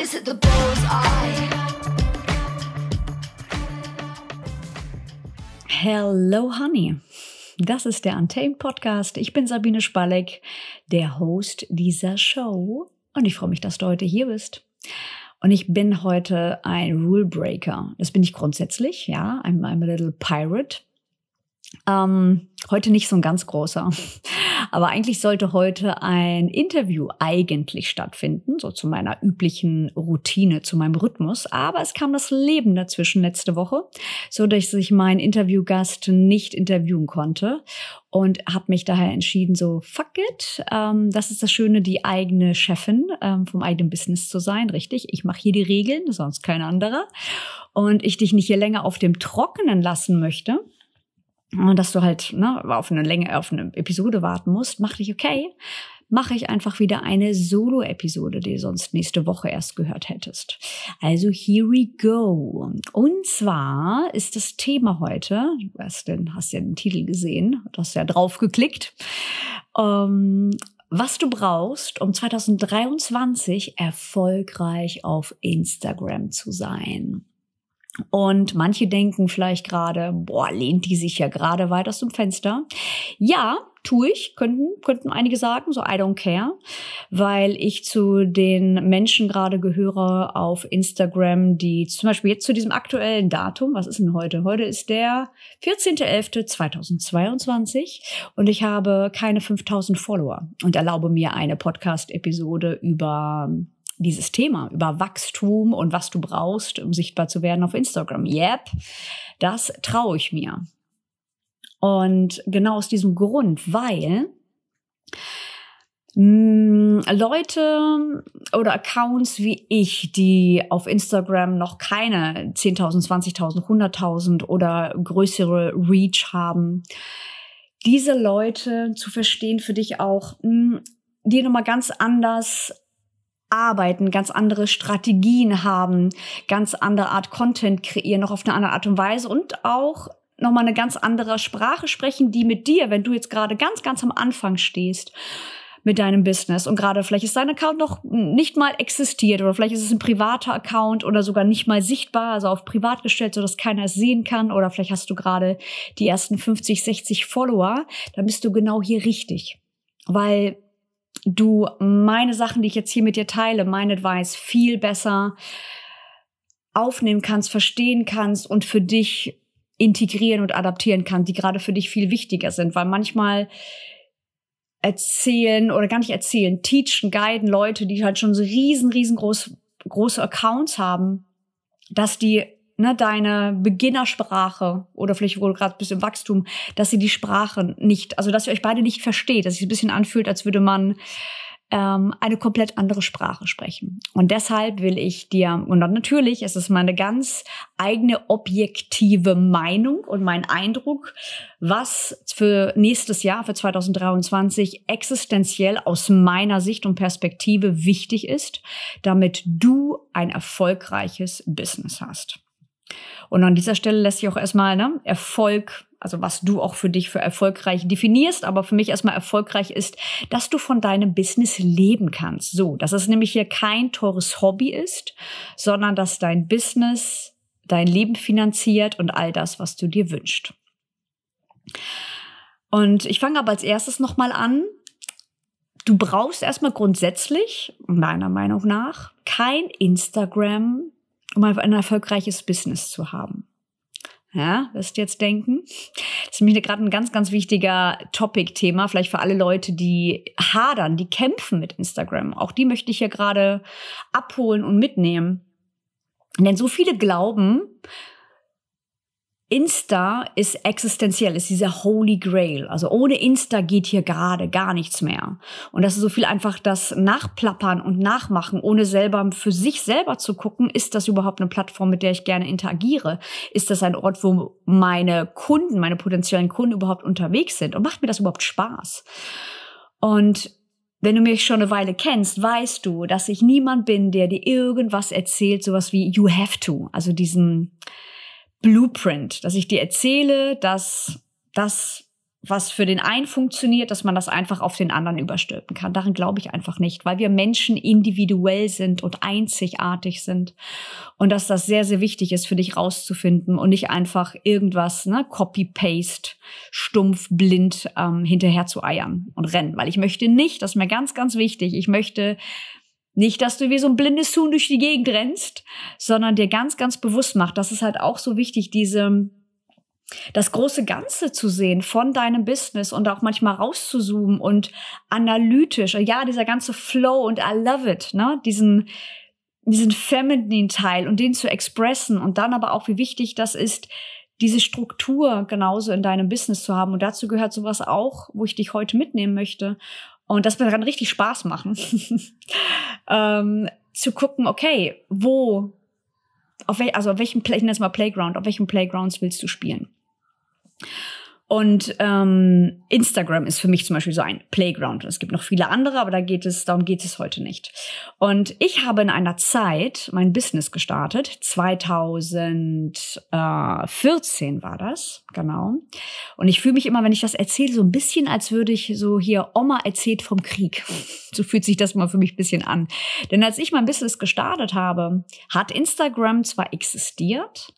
always hit the bullseye. Hello, Honey. Das ist der Untamed Podcast. Ich bin Sabine Spalleck, der Host dieser Show. Und ich freue mich, dass du heute hier bist. Und ich bin heute ein Rule Breaker. Das bin ich grundsätzlich, ja. I'm, I'm a little pirate. Ähm, heute nicht so ein ganz großer. Aber eigentlich sollte heute ein Interview eigentlich stattfinden, so zu meiner üblichen Routine, zu meinem Rhythmus. Aber es kam das Leben dazwischen letzte Woche, so dass ich meinen Interviewgast nicht interviewen konnte und habe mich daher entschieden, so fuck it. Ähm, das ist das Schöne, die eigene Chefin ähm, vom eigenen Business zu sein, richtig? Ich mache hier die Regeln, sonst kein anderer. Und ich dich nicht hier länger auf dem Trockenen lassen möchte und dass du halt ne, auf eine Länge, auf eine Episode warten musst, mach dich okay. Mache ich einfach wieder eine Solo-Episode, die du sonst nächste Woche erst gehört hättest. Also here we go. Und zwar ist das Thema heute, du hast, den, hast ja den Titel gesehen, hast ja draufgeklickt, ähm, was du brauchst, um 2023 erfolgreich auf Instagram zu sein. Und manche denken vielleicht gerade, boah, lehnt die sich ja gerade weit aus dem Fenster. Ja, tue ich, könnten, könnten einige sagen, so I don't care, weil ich zu den Menschen gerade gehöre auf Instagram, die zum Beispiel jetzt zu diesem aktuellen Datum, was ist denn heute? Heute ist der 14.11.2022 und ich habe keine 5000 Follower und erlaube mir eine Podcast-Episode über dieses Thema über Wachstum und was du brauchst, um sichtbar zu werden auf Instagram. Yep, das traue ich mir. Und genau aus diesem Grund, weil mh, mm, Leute oder Accounts wie ich, die auf Instagram noch keine 10.000, 20.000, 100.000 oder größere Reach haben, diese Leute zu verstehen für dich auch, mh, mm, die nochmal ganz anders arbeiten, ganz andere Strategien haben, ganz andere Art Content kreieren, noch auf eine andere Art und Weise und auch nochmal eine ganz andere Sprache sprechen, die mit dir, wenn du jetzt gerade ganz, ganz am Anfang stehst, mit deinem Business und gerade vielleicht ist dein Account noch nicht mal existiert oder vielleicht ist es ein privater Account oder sogar nicht mal sichtbar, also auf privat gestellt, sodass keiner es sehen kann oder vielleicht hast du gerade die ersten 50, 60 Follower, dann bist du genau hier richtig. Weil du meine Sachen, die ich jetzt hier mit dir teile, mein Advice viel besser aufnehmen kannst, verstehen kannst und für dich integrieren und adaptieren kannst, die gerade für dich viel wichtiger sind, weil manchmal erzählen oder gar nicht erzählen, teachen, guiden Leute, die halt schon so riesen, riesengroß, große Accounts haben, dass die ne, deine Beginnersprache oder vielleicht wohl gerade bis im Wachstum, dass sie die Sprache nicht, also dass ihr euch beide nicht versteht, dass es ein bisschen anfühlt, als würde man ähm, eine komplett andere Sprache sprechen. Und deshalb will ich dir, und dann natürlich, es ist meine ganz eigene objektive Meinung und mein Eindruck, was für nächstes Jahr, für 2023 existenziell aus meiner Sicht und Perspektive wichtig ist, damit du ein erfolgreiches Business hast. Und an dieser Stelle lässt sich auch erstmal ne, Erfolg also was du auch für dich für erfolgreich definierst, aber für mich erstmal erfolgreich ist, dass du von deinem Business leben kannst. So, dass es nämlich hier kein teures Hobby ist, sondern dass dein Business dein Leben finanziert und all das, was du dir wünschst. Und ich fange aber als erstes nochmal an. Du brauchst erstmal grundsätzlich, meiner Meinung nach, kein Instagram, um ein erfolgreiches Business zu haben. Ja, wirst jetzt denken? Das ist nämlich gerade ein ganz, ganz wichtiger Topic-Thema, vielleicht für alle Leute, die hadern, die kämpfen mit Instagram. Auch die möchte ich hier gerade abholen und mitnehmen. Denn so viele glauben, Insta ist existenziell, ist dieser Holy Grail. Also ohne Insta geht hier gerade gar nichts mehr. Und das ist so viel einfach das Nachplappern und Nachmachen, ohne selber für sich selber zu gucken, ist das überhaupt eine Plattform, mit der ich gerne interagiere? Ist das ein Ort, wo meine Kunden, meine potenziellen Kunden überhaupt unterwegs sind? Und macht mir das überhaupt Spaß? Und wenn du mich schon eine Weile kennst, weißt du, dass ich niemand bin, der dir irgendwas erzählt, sowas wie you have to, also diesen Blueprint, dass ich dir erzähle, dass das, was für den einen funktioniert, dass man das einfach auf den anderen überstülpen kann. Daran glaube ich einfach nicht, weil wir Menschen individuell sind und einzigartig sind und dass das sehr, sehr wichtig ist für dich rauszufinden und nicht einfach irgendwas, ne, copy-paste, stumpf, blind ähm, hinterher zu eiern und rennen, weil ich möchte nicht, das ist mir ganz, ganz wichtig, ich möchte nicht, dass du wie so ein blindes Huhn durch die Gegend rennst, sondern dir ganz, ganz bewusst macht. Das ist halt auch so wichtig, diese, das große Ganze zu sehen von deinem Business und auch manchmal rauszuzoomen und analytisch. Ja, dieser ganze Flow und I love it, ne? Diesen, diesen feminine Teil und den zu expressen und dann aber auch, wie wichtig das ist, diese Struktur genauso in deinem Business zu haben. Und dazu gehört sowas auch, wo ich dich heute mitnehmen möchte. Und das wird dann richtig Spaß machen, ähm, zu gucken, okay, wo, auf wel, also auf welchem, ich nenne es mal Playground, auf welchen Playgrounds willst du spielen? Und ähm, Instagram ist für mich zum Beispiel so ein Playground. Es gibt noch viele andere, aber da geht es, darum geht es heute nicht. Und ich habe in einer Zeit mein Business gestartet. 2014 war das, genau. Und ich fühle mich immer, wenn ich das erzähle, so ein bisschen, als würde ich so hier Oma erzählt vom Krieg. So fühlt sich das mal für mich ein bisschen an. Denn als ich mein Business gestartet habe, hat Instagram zwar existiert,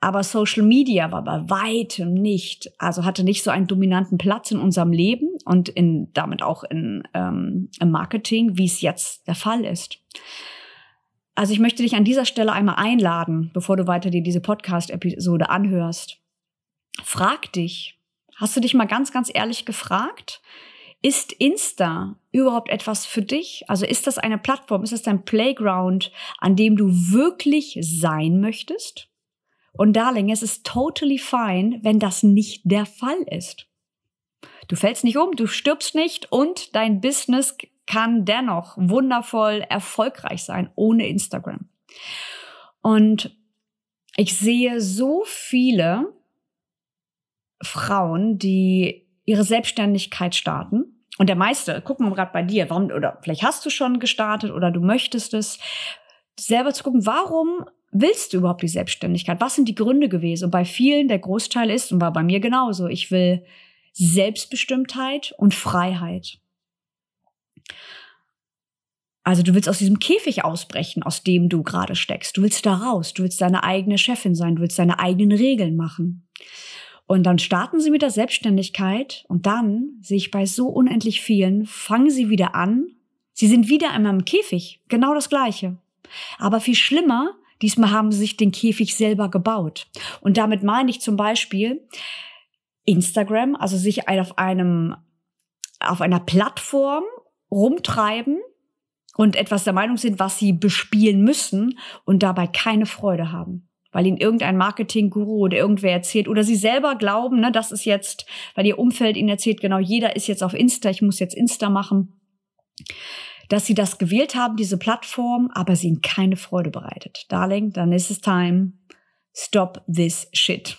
aber Social Media war bei weitem nicht, also hatte nicht so einen dominanten Platz in unserem Leben und in, damit auch in, ähm, im Marketing, wie es jetzt der Fall ist. Also ich möchte dich an dieser Stelle einmal einladen, bevor du weiter dir diese Podcast-Episode anhörst. Frag dich, hast du dich mal ganz, ganz ehrlich gefragt, ist Insta überhaupt etwas für dich? Also ist das eine Plattform, ist das dein Playground, an dem du wirklich sein möchtest? Und Darling, es ist totally fine, wenn das nicht der Fall ist. Du fällst nicht um, du stirbst nicht und dein Business kann dennoch wundervoll erfolgreich sein ohne Instagram. Und ich sehe so viele Frauen, die ihre Selbstständigkeit starten und der meiste, gucken wir gerade bei dir, warum, oder vielleicht hast du schon gestartet oder du möchtest es, selber zu gucken, warum willst du überhaupt die Selbstständigkeit? Was sind die Gründe gewesen? Und bei vielen, der Großteil ist und war bei mir genauso, ich will Selbstbestimmtheit und Freiheit. Also du willst aus diesem Käfig ausbrechen, aus dem du gerade steckst. Du willst da raus, du willst deine eigene Chefin sein, du willst deine eigenen Regeln machen. Und dann starten sie mit der Selbstständigkeit und dann sehe ich bei so unendlich vielen, fangen sie wieder an. Sie sind wieder einmal im Käfig, genau das gleiche. Aber viel schlimmer, Diesmal haben sie sich den Käfig selber gebaut. Und damit meine ich zum Beispiel Instagram, also sich auf einem, auf einer Plattform rumtreiben und etwas der Meinung sind, was sie bespielen müssen und dabei keine Freude haben. Weil ihnen irgendein Marketing-Guru oder irgendwer erzählt oder sie selber glauben, ne, das ist jetzt, weil ihr Umfeld ihnen erzählt, genau jeder ist jetzt auf Insta, ich muss jetzt Insta machen dass sie das gewählt haben, diese Plattform, aber sie ihnen keine Freude bereitet. Darling, dann ist es time. Stop this shit.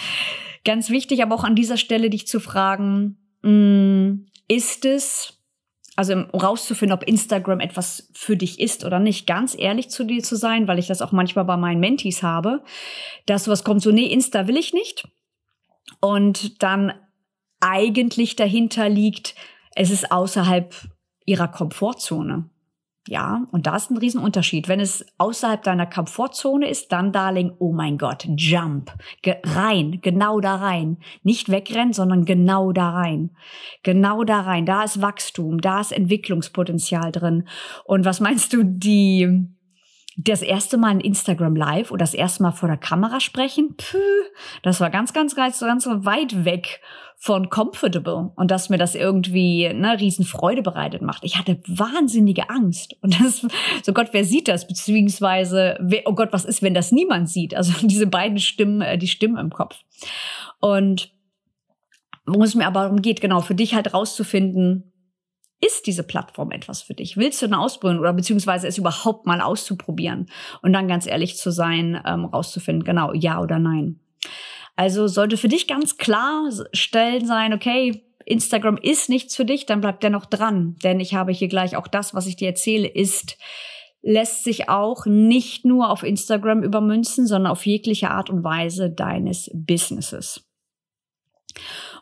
Ganz wichtig, aber auch an dieser Stelle dich zu fragen, mm, ist es, also rauszufinden, ob Instagram etwas für dich ist oder nicht, ganz ehrlich zu dir zu sein, weil ich das auch manchmal bei meinen Mentees habe, dass sowas kommt, so, nee, Insta will ich nicht. Und dann eigentlich dahinter liegt, es ist außerhalb ihrer Komfortzone. Ja, und da ist ein Riesenunterschied. Wenn es außerhalb deiner Komfortzone ist, dann, Darling, oh mein Gott, jump, Ge rein, genau da rein. Nicht wegrennen, sondern genau da rein. Genau da rein. Da ist Wachstum, da ist Entwicklungspotenzial drin. Und was meinst du, die das erste Mal in Instagram Live oder das erste Mal vor der Kamera sprechen, püh, das war ganz, ganz, ganz, ganz weit weg von comfortable und dass mir das irgendwie eine Riesenfreude bereitet macht. Ich hatte wahnsinnige Angst und das, so Gott, wer sieht das? Beziehungsweise, wer, oh Gott, was ist, wenn das niemand sieht? Also diese beiden Stimmen, äh, die Stimmen im Kopf. Und wo es mir aber darum geht, genau, für dich halt rauszufinden, ist diese Plattform etwas für dich? Willst du eine Ausbildung oder beziehungsweise es überhaupt mal auszuprobieren und dann ganz ehrlich zu sein, ähm, rauszufinden, genau, ja oder nein? Also sollte für dich ganz klar stellen sein, okay, Instagram ist nichts für dich, dann bleib dennoch dran. Denn ich habe hier gleich auch das, was ich dir erzähle, ist, lässt sich auch nicht nur auf Instagram übermünzen, sondern auf jegliche Art und Weise deines Businesses.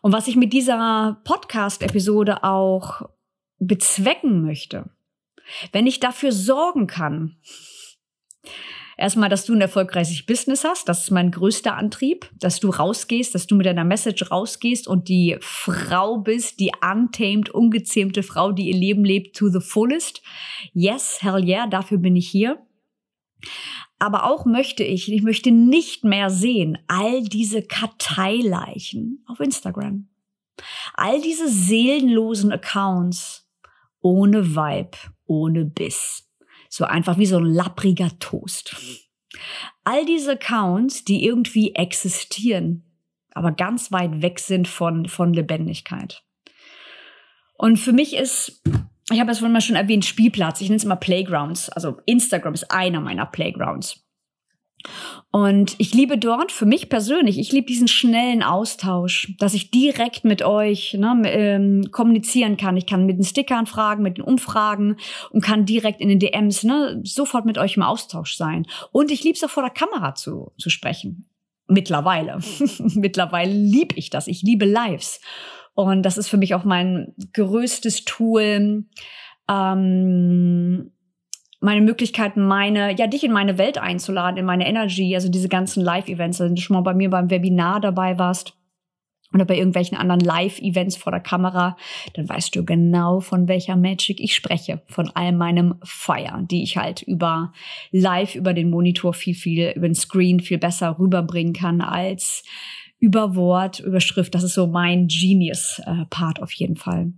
Und was ich mit dieser Podcast-Episode auch bezwecken möchte, wenn ich dafür sorgen kann, erstmal, dass du ein erfolgreiches Business hast, das ist mein größter Antrieb, dass du rausgehst, dass du mit deiner Message rausgehst und die Frau bist, die untamed, ungezähmte Frau, die ihr Leben lebt to the fullest. Yes, hell yeah, dafür bin ich hier. Aber auch möchte ich, ich möchte nicht mehr sehen, all diese Karteileichen auf Instagram. All diese seelenlosen Accounts, ohne Vibe, ohne Biss. So einfach wie so ein lappriger Toast. All diese Accounts, die irgendwie existieren, aber ganz weit weg sind von, von Lebendigkeit. Und für mich ist, ich habe es vorhin mal schon erwähnt, Spielplatz. Ich nenne es immer Playgrounds. Also Instagram ist einer meiner Playgrounds. Und ich liebe dort für mich persönlich, ich liebe diesen schnellen Austausch, dass ich direkt mit euch ne, ähm, kommunizieren kann. Ich kann mit den Stickern fragen, mit den Umfragen und kann direkt in den DMs ne, sofort mit euch im Austausch sein. Und ich liebe es auch vor der Kamera zu, zu sprechen. Mittlerweile. Mittlerweile liebe ich das. Ich liebe Lives. Und das ist für mich auch mein größtes Tool. Ähm, meine Möglichkeit, meine, ja, dich in meine Welt einzuladen, in meine Energy, also diese ganzen Live-Events, wenn also du schon mal bei mir beim Webinar dabei warst oder bei irgendwelchen anderen Live-Events vor der Kamera, dann weißt du genau, von welcher Magic ich spreche, von all meinem Feier, die ich halt über live, über den Monitor viel, viel, über den Screen viel besser rüberbringen kann als über Wort, über Schrift. Das ist so mein Genius-Part äh, auf jeden Fall.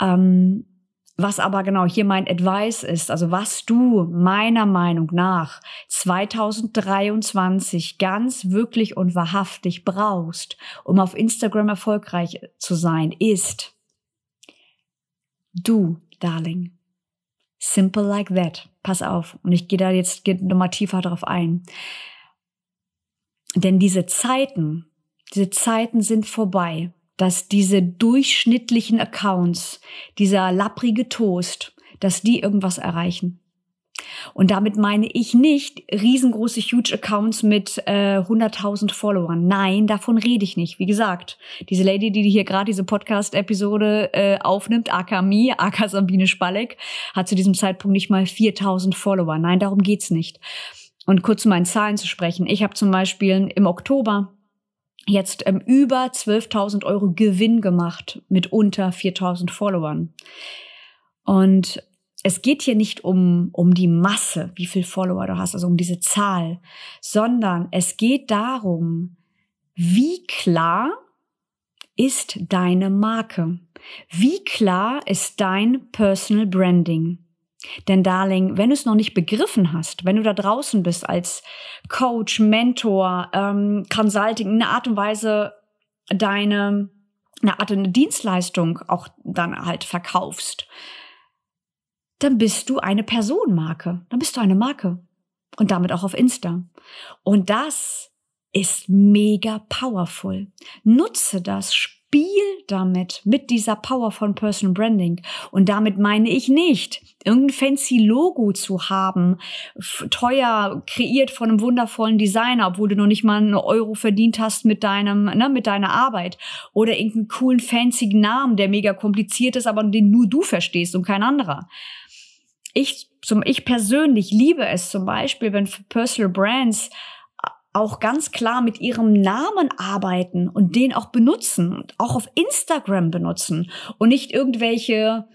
Ähm, was aber genau hier mein Advice ist, also was du meiner Meinung nach 2023 ganz wirklich und wahrhaftig brauchst, um auf Instagram erfolgreich zu sein, ist du, Darling. Simple like that. Pass auf. Und ich gehe da jetzt geh nochmal tiefer drauf ein. Denn diese Zeiten, diese Zeiten sind vorbei dass diese durchschnittlichen Accounts, dieser lapprige Toast, dass die irgendwas erreichen. Und damit meine ich nicht riesengroße Huge Accounts mit äh, 100.000 Followern. Nein, davon rede ich nicht. Wie gesagt, diese Lady, die hier gerade diese Podcast-Episode äh, aufnimmt, Akami, Aka Sabine Spalek, hat zu diesem Zeitpunkt nicht mal 4.000 Follower. Nein, darum geht's nicht. Und kurz zu meinen Zahlen zu sprechen. Ich habe zum Beispiel im Oktober jetzt ähm, über 12.000 Euro Gewinn gemacht mit unter 4.000 Followern. Und es geht hier nicht um, um die Masse, wie viel Follower du hast, also um diese Zahl, sondern es geht darum, wie klar ist deine Marke? Wie klar ist dein Personal Branding? Denn Darling, wenn du es noch nicht begriffen hast, wenn du da draußen bist als Coach, Mentor, ähm, Consulting, in einer Art und Weise deine eine Art eine Dienstleistung auch dann halt verkaufst, dann bist du eine Personenmarke, dann bist du eine Marke und damit auch auf Insta. Und das ist mega powerful. Nutze das, Spiel damit, mit dieser Power von Personal Branding. Und damit meine ich nicht, irgendein fancy Logo zu haben, teuer kreiert von einem wundervollen Designer, obwohl du noch nicht mal einen Euro verdient hast mit deinem, ne, mit deiner Arbeit. Oder irgendeinen coolen fancy Namen, der mega kompliziert ist, aber den nur du verstehst und kein anderer. Ich, zum, ich persönlich liebe es zum Beispiel, wenn Personal Brands auch ganz klar mit ihrem Namen arbeiten und den auch benutzen und auch auf Instagram benutzen und nicht irgendwelche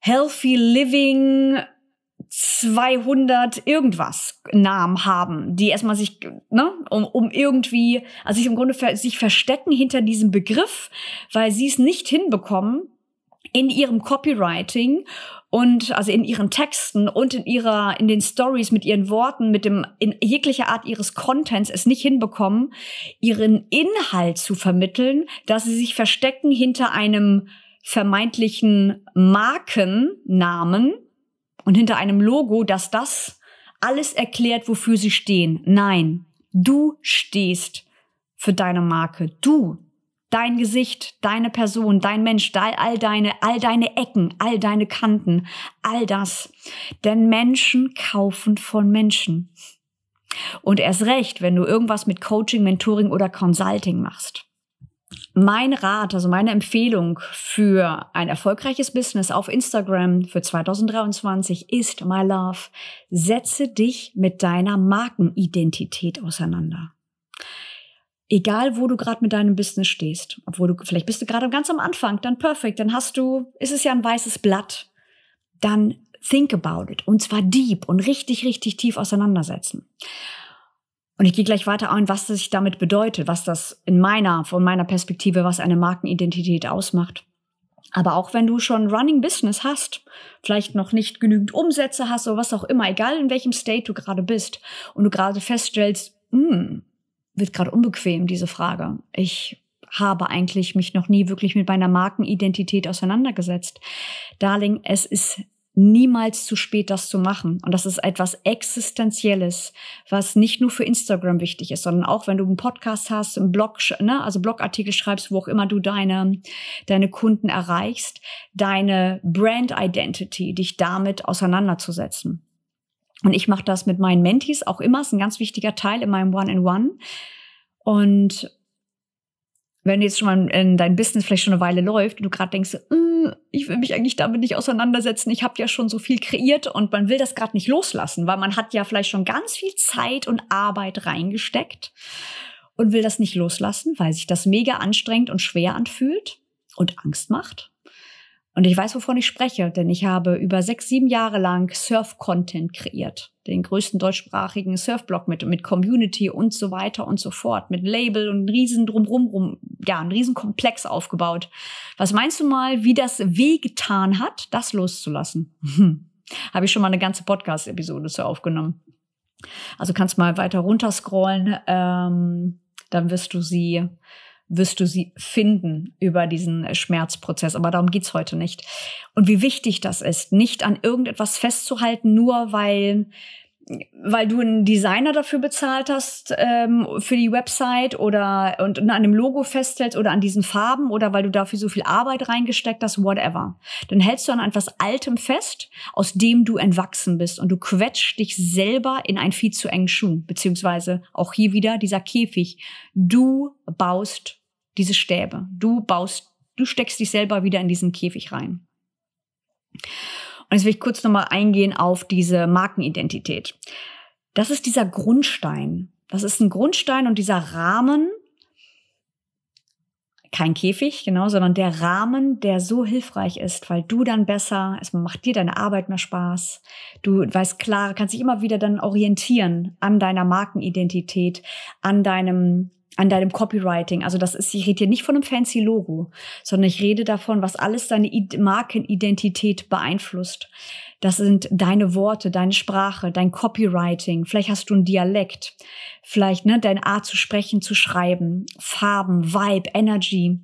Healthy Living 200 irgendwas Namen haben, die erstmal sich, ne, um, um irgendwie, also sich im Grunde ver sich verstecken hinter diesem Begriff, weil sie es nicht hinbekommen, in ihrem Copywriting und also in ihren Texten und in ihrer in den Stories mit ihren Worten mit dem in jeglicher Art ihres Contents es nicht hinbekommen ihren Inhalt zu vermitteln, dass sie sich verstecken hinter einem vermeintlichen Markennamen und hinter einem Logo, dass das alles erklärt, wofür sie stehen. Nein, du stehst für deine Marke. Du dein Gesicht, deine Person, dein Mensch, all deine, all deine Ecken, all deine Kanten, all das. Denn Menschen kaufen von Menschen. Und erst recht, wenn du irgendwas mit Coaching, Mentoring oder Consulting machst. Mein Rat, also meine Empfehlung für ein erfolgreiches Business auf Instagram für 2023 ist, my love, setze dich mit deiner Markenidentität auseinander egal wo du gerade mit deinem Business stehst, obwohl du vielleicht bist du gerade ganz am Anfang, dann perfekt, dann hast du, ist es ja ein weißes Blatt, dann think about it und zwar deep und richtig, richtig tief auseinandersetzen. Und ich gehe gleich weiter ein, was das sich damit bedeutet, was das in meiner, von meiner Perspektive, was eine Markenidentität ausmacht. Aber auch wenn du schon Running Business hast, vielleicht noch nicht genügend Umsätze hast oder was auch immer, egal in welchem State du gerade bist und du gerade feststellst, hm, wird gerade unbequem, diese Frage. Ich habe eigentlich mich noch nie wirklich mit meiner Markenidentität auseinandergesetzt. Darling, es ist niemals zu spät, das zu machen. Und das ist etwas Existenzielles, was nicht nur für Instagram wichtig ist, sondern auch wenn du einen Podcast hast, einen Blog, ne, also Blogartikel schreibst, wo auch immer du deine, deine Kunden erreichst, deine Brand Identity, dich damit auseinanderzusetzen. Und ich mache das mit meinen Mentees auch immer. Ist ein ganz wichtiger Teil in meinem One-in-One. -One. Und wenn jetzt schon mal in dein Business vielleicht schon eine Weile läuft und du gerade denkst, hm, ich will mich eigentlich damit nicht auseinandersetzen, ich habe ja schon so viel kreiert und man will das gerade nicht loslassen, weil man hat ja vielleicht schon ganz viel Zeit und Arbeit reingesteckt und will das nicht loslassen, weil sich das mega anstrengend und schwer anfühlt und Angst macht. Und ich weiß, wovon ich spreche, denn ich habe über sechs, sieben Jahre lang Surf-Content kreiert. Den größten deutschsprachigen Surfblog mit, mit Community und so weiter und so fort. Mit Label und riesen drumrum, rum, ja, ein riesen Komplex aufgebaut. Was meinst du mal, wie das wehgetan hat, das loszulassen? Hm. Habe ich schon mal eine ganze Podcast-Episode zu aufgenommen. Also kannst mal weiter runterscrollen, ähm, dann wirst du sie wirst du sie finden über diesen Schmerzprozess. Aber darum geht's heute nicht. Und wie wichtig das ist, nicht an irgendetwas festzuhalten, nur weil weil du einen Designer dafür bezahlt hast ähm, für die Website oder und, an einem Logo festhältst oder an diesen Farben oder weil du dafür so viel Arbeit reingesteckt hast, whatever. Dann hältst du an etwas Altem fest, aus dem du entwachsen bist und du quetscht dich selber in einen viel zu engen Schuh, beziehungsweise auch hier wieder dieser Käfig. Du baust diese Stäbe. Du baust, du steckst dich selber wieder in diesen Käfig rein. Und jetzt will ich kurz nochmal eingehen auf diese Markenidentität. Das ist dieser Grundstein. Das ist ein Grundstein und dieser Rahmen, kein Käfig, genau, sondern der Rahmen, der so hilfreich ist, weil du dann besser, erstmal macht dir deine Arbeit mehr Spaß. Du weißt klar, kannst dich immer wieder dann orientieren an deiner Markenidentität, an deinem an deinem Copywriting. Also das ist, ich rede hier nicht von einem fancy Logo, sondern ich rede davon, was alles deine Markenidentität beeinflusst. Das sind deine Worte, deine Sprache, dein Copywriting. Vielleicht hast du einen Dialekt, vielleicht ne, deine Art zu sprechen, zu schreiben, Farben, Vibe, Energy,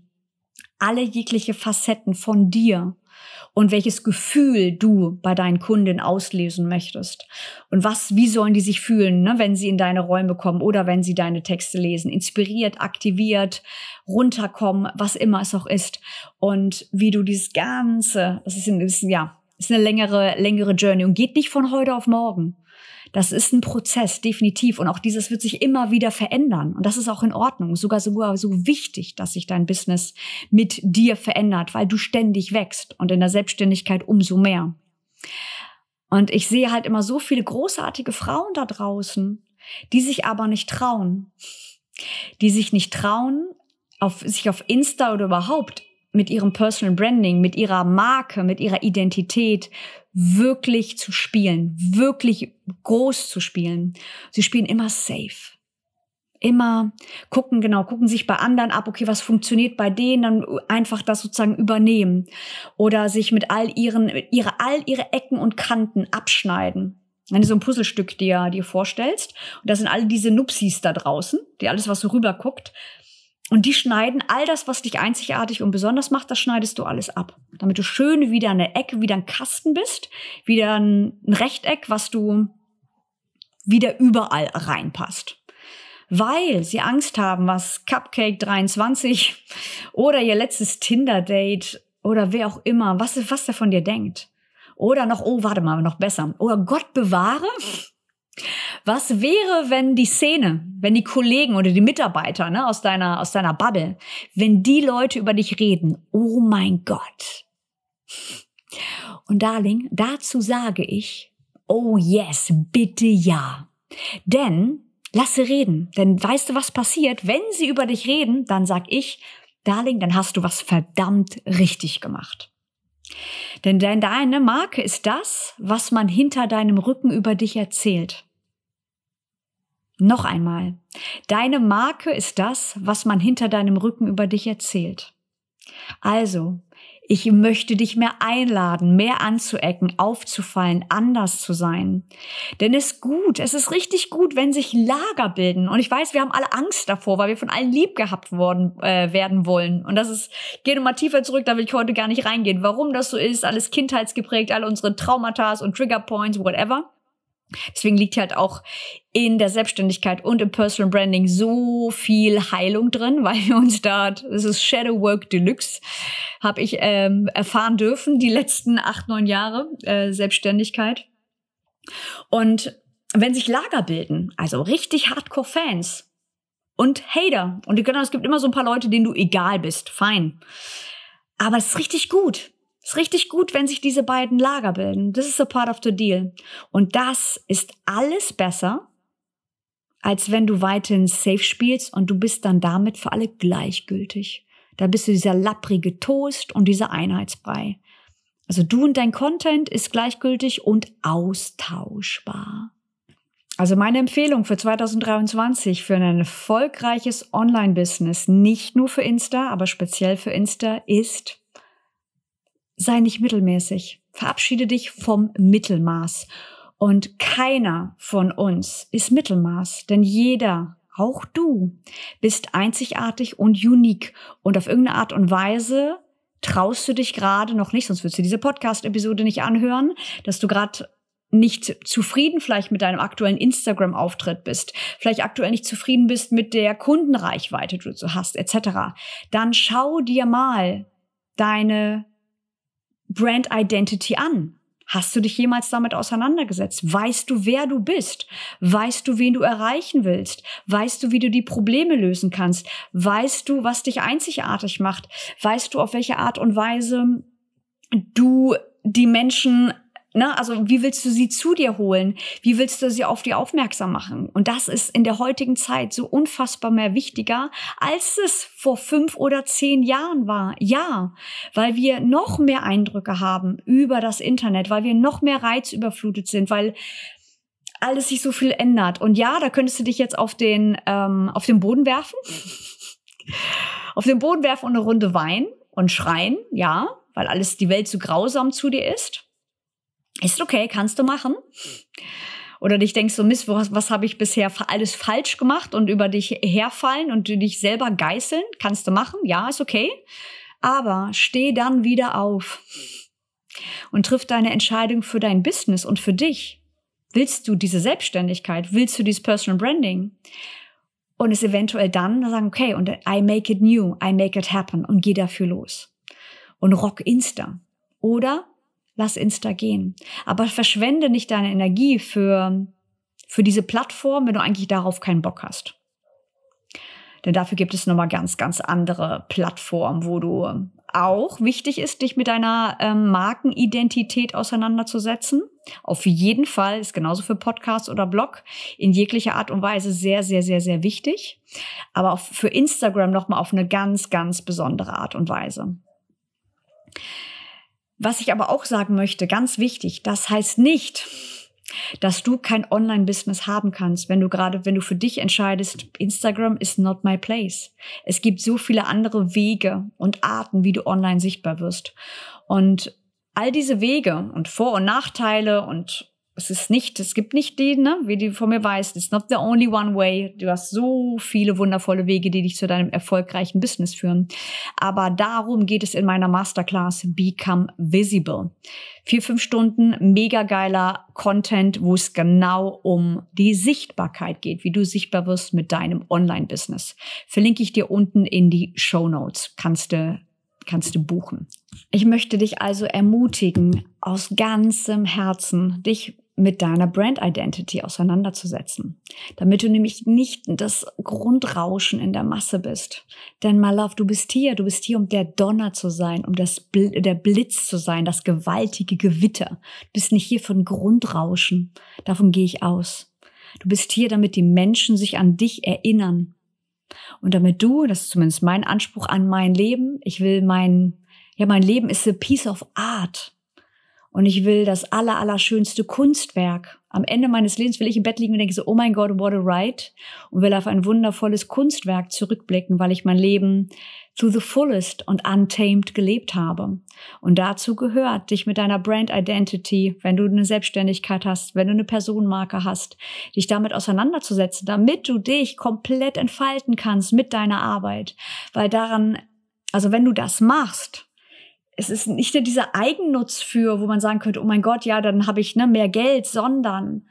alle jegliche Facetten von dir und welches Gefühl du bei deinen Kunden auslesen möchtest. Und was, wie sollen die sich fühlen, ne, wenn sie in deine Räume kommen oder wenn sie deine Texte lesen? Inspiriert, aktiviert, runterkommen, was immer es auch ist. Und wie du dieses Ganze, das ist, ein, das ist ja, ist eine längere, längere Journey und geht nicht von heute auf morgen. Das ist ein Prozess, definitiv. Und auch dieses wird sich immer wieder verändern. Und das ist auch in Ordnung. Sogar sogar so wichtig, dass sich dein Business mit dir verändert, weil du ständig wächst und in der Selbstständigkeit umso mehr. Und ich sehe halt immer so viele großartige Frauen da draußen, die sich aber nicht trauen, die sich nicht trauen, auf, sich auf Insta oder überhaupt mit ihrem Personal Branding, mit ihrer Marke, mit ihrer Identität wirklich zu spielen, wirklich groß zu spielen. Sie spielen immer safe. Immer gucken, genau, gucken sich bei anderen ab, okay, was funktioniert bei denen, dann einfach das sozusagen übernehmen. Oder sich mit all ihren, mit ihre, all ihre Ecken und Kanten abschneiden. Wenn du so ein Puzzlestück dir, dir vorstellst, und da sind alle diese Nupsis da draußen, die alles, was so rüber guckt, und die schneiden all das, was dich einzigartig und besonders macht, das schneidest du alles ab. Damit du schön wieder eine Ecke, wieder ein Kasten bist, wieder ein Rechteck, was du wieder überall reinpasst. Weil sie Angst haben, was Cupcake 23 oder ihr letztes Tinder-Date oder wer auch immer, was, was der von dir denkt. Oder noch, oh, warte mal, noch besser. Oder oh Gott bewahre, was wäre, wenn die Szene, wenn die Kollegen oder die Mitarbeiter ne, aus, deiner, aus deiner Bubble, wenn die Leute über dich reden? Oh mein Gott. Und Darling, dazu sage ich, oh yes, bitte ja. Denn lasse reden. Denn weißt du, was passiert? Wenn sie über dich reden, dann sag ich, Darling, dann hast du was verdammt richtig gemacht. Denn deine Marke ist das, was man hinter deinem Rücken über dich erzählt. Noch einmal, deine Marke ist das, was man hinter deinem Rücken über dich erzählt. Also, ich möchte dich mehr einladen, mehr anzuecken, aufzufallen, anders zu sein. Denn es ist gut, es ist richtig gut, wenn sich Lager bilden. Und ich weiß, wir haben alle Angst davor, weil wir von allen lieb gehabt worden, äh, werden wollen. Und das ist, gehen wir mal tiefer zurück, da will ich heute gar nicht reingehen. Warum das so ist, alles kindheitsgeprägt, alle unsere Traumata und Triggerpoints, whatever. Deswegen liegt halt auch in der Selbstständigkeit und im Personal Branding so viel Heilung drin, weil wir uns da, das ist Shadow Work Deluxe, habe ich ähm, erfahren dürfen, die letzten acht, neun Jahre äh, Selbstständigkeit. Und wenn sich Lager bilden, also richtig Hardcore-Fans und Hater, und genau, es gibt immer so ein paar Leute, denen du egal bist, fein. Aber es ist richtig gut, ist richtig gut, wenn sich diese beiden Lager bilden. This is a part of the deal. Und das ist alles besser, als wenn du weiterhin safe spielst und du bist dann damit für alle gleichgültig. Da bist du dieser lapprige Toast und dieser Einheitsbrei. Also du und dein Content ist gleichgültig und austauschbar. Also meine Empfehlung für 2023 für ein erfolgreiches Online-Business, nicht nur für Insta, aber speziell für Insta, ist sei nicht mittelmäßig. Verabschiede dich vom Mittelmaß. Und keiner von uns ist Mittelmaß, denn jeder, auch du, bist einzigartig und unique. Und auf irgendeine Art und Weise traust du dich gerade noch nicht, sonst würdest du diese Podcast-Episode nicht anhören, dass du gerade nicht zufrieden vielleicht mit deinem aktuellen Instagram-Auftritt bist, vielleicht aktuell nicht zufrieden bist mit der Kundenreichweite, die du so hast, etc., dann schau dir mal deine Brand Identity an? Hast du dich jemals damit auseinandergesetzt? Weißt du, wer du bist? Weißt du, wen du erreichen willst? Weißt du, wie du die Probleme lösen kannst? Weißt du, was dich einzigartig macht? Weißt du, auf welche Art und Weise du die Menschen Ne? Also wie willst du sie zu dir holen? Wie willst du sie auf die aufmerksam machen? Und das ist in der heutigen Zeit so unfassbar mehr wichtiger, als es vor fünf oder zehn Jahren war. Ja, weil wir noch mehr Eindrücke haben über das Internet, weil wir noch mehr reizüberflutet sind, weil alles sich so viel ändert. Und ja, da könntest du dich jetzt auf den, ähm, auf den Boden werfen. auf den Boden werfen und eine Runde weinen und schreien, ja, weil alles die Welt so grausam zu dir ist. Ist okay, kannst du machen. Oder dich denkst so, Mist, was, was habe ich bisher alles falsch gemacht und über dich herfallen und du dich selber geißeln? Kannst du machen, ja, ist okay. Aber steh dann wieder auf und triff deine Entscheidung für dein Business und für dich. Willst du diese Selbstständigkeit? Willst du dieses Personal Branding? Und es eventuell dann sagen, okay, und I make it new, I make it happen und geh dafür los. Und rock Insta. Oder lass Insta gehen. Aber verschwende nicht deine Energie für, für diese Plattform, wenn du eigentlich darauf keinen Bock hast. Denn dafür gibt es nochmal ganz, ganz andere Plattformen, wo du ähm, auch wichtig ist, dich mit deiner ähm, Markenidentität auseinanderzusetzen. Auf jeden Fall ist genauso für Podcast oder Blog in jeglicher Art und Weise sehr, sehr, sehr, sehr wichtig. Aber auch für Instagram nochmal auf eine ganz, ganz besondere Art und Weise. Was ich aber auch sagen möchte, ganz wichtig, das heißt nicht, dass du kein Online-Business haben kannst, wenn du gerade, wenn du für dich entscheidest, Instagram is not my place. Es gibt so viele andere Wege und Arten, wie du online sichtbar wirst. Und all diese Wege und Vor- und Nachteile und es ist nicht, es gibt nicht die, ne, wie du von mir weißt, it's not the only one way. Du hast so viele wundervolle Wege, die dich zu deinem erfolgreichen Business führen. Aber darum geht es in meiner Masterclass Become Visible. Vier, fünf Stunden mega geiler Content, wo es genau um die Sichtbarkeit geht, wie du sichtbar wirst mit deinem Online-Business. Verlinke ich dir unten in die Show Notes. Kannst du kannst du buchen. Ich möchte dich also ermutigen, aus ganzem Herzen dich mit deiner Brand Identity auseinanderzusetzen, damit du nämlich nicht das Grundrauschen in der Masse bist. Denn my love, du bist hier, du bist hier, um der Donner zu sein, um das Bl der Blitz zu sein, das gewaltige Gewitter. Du bist nicht hier für ein Grundrauschen, davon gehe ich aus. Du bist hier, damit die Menschen sich an dich erinnern. Und damit du, das ist zumindest mein Anspruch an mein Leben, ich will mein, ja, mein Leben ist a piece of art und ich will das aller, allerschönste Kunstwerk. Am Ende meines Lebens will ich im Bett liegen und denke so, oh mein Gott, what a ride. Und will auf ein wundervolles Kunstwerk zurückblicken, weil ich mein Leben to the fullest und untamed gelebt habe. Und dazu gehört, dich mit deiner Brand Identity, wenn du eine Selbstständigkeit hast, wenn du eine Personenmarke hast, dich damit auseinanderzusetzen, damit du dich komplett entfalten kannst mit deiner Arbeit. Weil daran, also wenn du das machst, es ist nicht nur dieser Eigennutz für, wo man sagen könnte, oh mein Gott, ja, dann habe ich ne, mehr Geld, sondern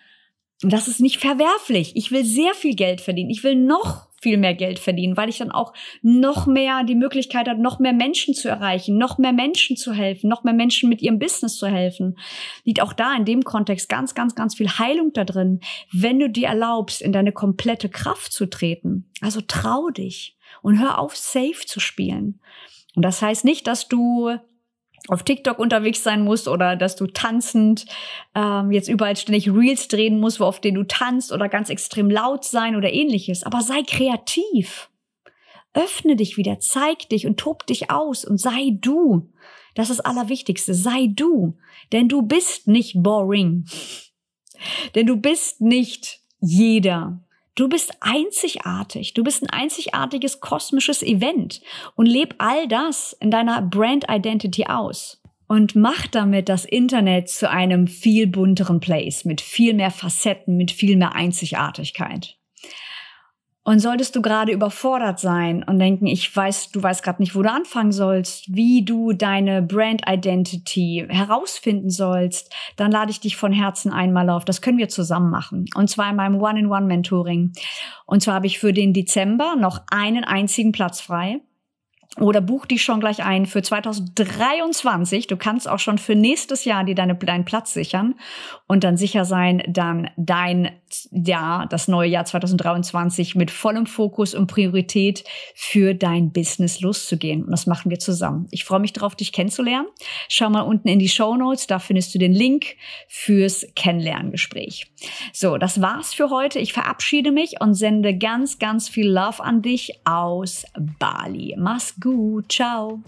das ist nicht verwerflich. Ich will sehr viel Geld verdienen. Ich will noch viel mehr Geld verdienen, weil ich dann auch noch mehr die Möglichkeit habe, noch mehr Menschen zu erreichen, noch mehr Menschen zu helfen, noch mehr Menschen mit ihrem Business zu helfen. Liegt auch da in dem Kontext ganz, ganz, ganz viel Heilung da drin, wenn du dir erlaubst, in deine komplette Kraft zu treten. Also trau dich und hör auf, safe zu spielen. Und das heißt nicht, dass du auf TikTok unterwegs sein musst oder dass du tanzend ähm, jetzt überall ständig Reels drehen musst, wo auf denen du tanzt oder ganz extrem laut sein oder ähnliches. Aber sei kreativ. Öffne dich wieder, zeig dich und tob dich aus und sei du. Das ist das Allerwichtigste. Sei du. Denn du bist nicht boring. Denn du bist nicht jeder. Du bist einzigartig. Du bist ein einzigartiges kosmisches Event und leb all das in deiner Brand Identity aus. Und mach damit das Internet zu einem viel bunteren Place mit viel mehr Facetten, mit viel mehr Einzigartigkeit. Und solltest du gerade überfordert sein und denken, ich weiß, du weißt gerade nicht, wo du anfangen sollst, wie du deine Brand Identity herausfinden sollst, dann lade ich dich von Herzen einmal auf. Das können wir zusammen machen. Und zwar in meinem One-in-One Mentoring. Und zwar habe ich für den Dezember noch einen einzigen Platz frei. Oder buch dich schon gleich ein für 2023. Du kannst auch schon für nächstes Jahr dir deine, deinen Platz sichern und dann sicher sein, dann dein ja, das neue Jahr 2023 mit vollem Fokus und Priorität für dein Business loszugehen. Und das machen wir zusammen. Ich freue mich darauf, dich kennenzulernen. Schau mal unten in die Show Notes. Da findest du den Link fürs Kennenlerngespräch. So, das war's für heute. Ich verabschiede mich und sende ganz, ganz viel Love an dich aus Bali. Mach's gut. Ciao.